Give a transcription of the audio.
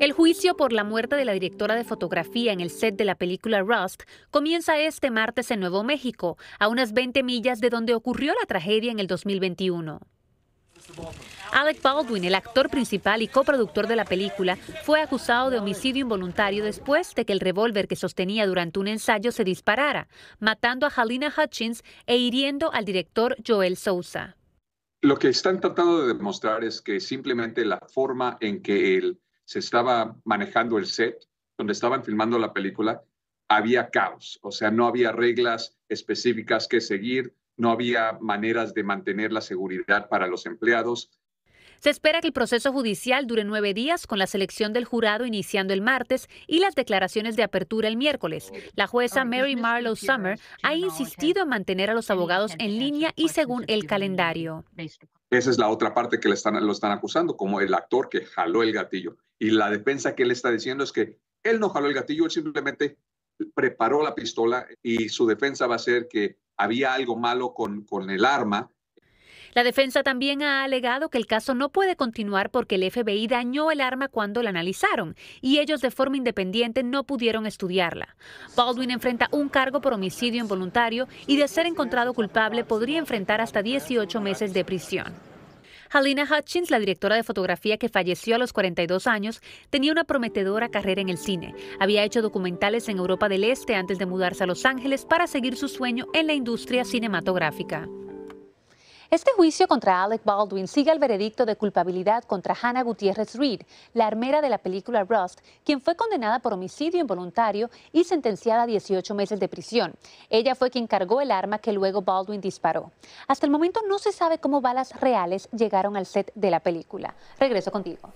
El juicio por la muerte de la directora de fotografía en el set de la película Rust comienza este martes en Nuevo México, a unas 20 millas de donde ocurrió la tragedia en el 2021. Alec Baldwin, el actor principal y coproductor de la película, fue acusado de homicidio involuntario después de que el revólver que sostenía durante un ensayo se disparara, matando a Halina Hutchins e hiriendo al director Joel Sousa. Lo que están tratando de demostrar es que simplemente la forma en que el se estaba manejando el set, donde estaban filmando la película, había caos, o sea, no había reglas específicas que seguir, no había maneras de mantener la seguridad para los empleados. Se espera que el proceso judicial dure nueve días con la selección del jurado iniciando el martes y las declaraciones de apertura el miércoles. La jueza oh, Mary Marlowe Summer ha insistido en mantener a los abogados en línea y según el calendario. Esa es la otra parte que le están, lo están acusando, como el actor que jaló el gatillo y la defensa que él está diciendo es que él no jaló el gatillo, él simplemente preparó la pistola y su defensa va a ser que había algo malo con, el arma. La defensa también ha alegado que el caso no puede continuar porque el FBI dañó el arma cuando la analizaron y ellos de forma independiente no pudieron estudiarla. Baldwin enfrenta un cargo por homicidio involuntario y de ser encontrado culpable podría enfrentar hasta 18 meses de prisión. Halina Hutchins, la directora de fotografía que falleció a los 42 años, tenía una prometedora carrera en el cine. Había hecho documentales en Europa del Este antes de mudarse a Los Ángeles para seguir su sueño en la industria cinematográfica. Este juicio contra Alec Baldwin sigue el veredicto de culpabilidad contra Hannah Gutiérrez Reed, la armera de la película Rust, quien fue condenada por homicidio involuntario y sentenciada a 18 meses de prisión. Ella fue quien cargó el arma que luego Baldwin disparó. Hasta el momento no se sabe cómo balas reales llegaron al set de la película. Regreso contigo.